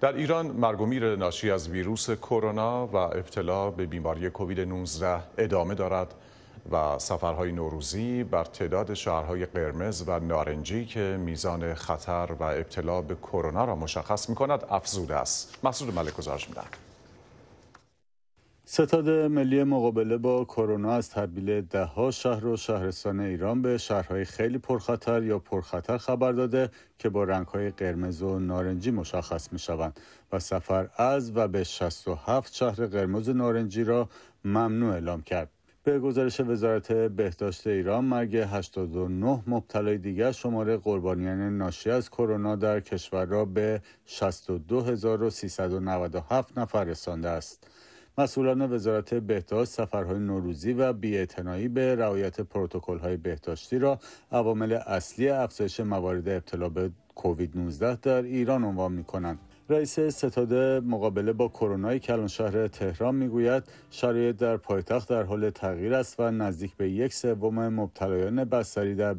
در ایران مرگ و میر ناشی از ویروس کرونا و ابتلا به بیماری کووید 19 ادامه دارد و سفرهای نوروزی بر تعداد شهرهای قرمز و نارنجی که میزان خطر و ابتلا به کرونا را مشخص می کند افزوده است. مسعود ملک گزارش می‌دهد. ستاد ملی مقابله با کرونا از تبدیل دهها شهر و شهرستان ایران به شهرهای خیلی پرخطر یا پرخطر خبر داده که با رنگهای قرمز و نارنجی مشخص می شوند و سفر از و به 67 شهر قرمز و نارنجی را ممنوع اعلام کرد. به گزارش وزارت بهداشت ایران مرگ 89 مبتلای دیگر شماره قربانیان ناشی از کرونا در کشور را به 62397 نفر رسانده است. مسئولان وزارت بهداشت سفرهای نوروزی و بیاعتنایی به رعایت پروتکل‌های بهداشتی را عوامل اصلی افزایش موارد ابتلا به کووید 19 در ایران عنوان می‌کنند. رئیس ستاد مقابله با کرونا شهر تهران میگوید شرایط در پایتخت در حال تغییر است و نزدیک به یک سوم مبتلایان بستری در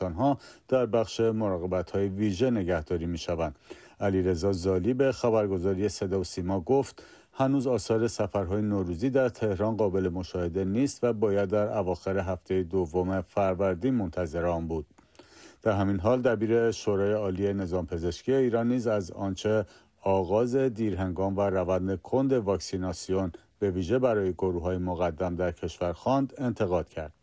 ها در بخش مراقبت های ویژه نگهداری می شوند. علیرضا زالی به خبرگزاری صدا و سیما گفت هنوز آثار سفرهای نوروزی در تهران قابل مشاهده نیست و باید در اواخر هفته دوم فروردین منتظر آن بود در همین حال دبیر شورای عالی نظام پزشکی ایران نیز از آنچه آغاز دیرهنگام و روند کند واکسیناسیون به ویژه برای گروه های مقدم در کشور خواند انتقاد کرد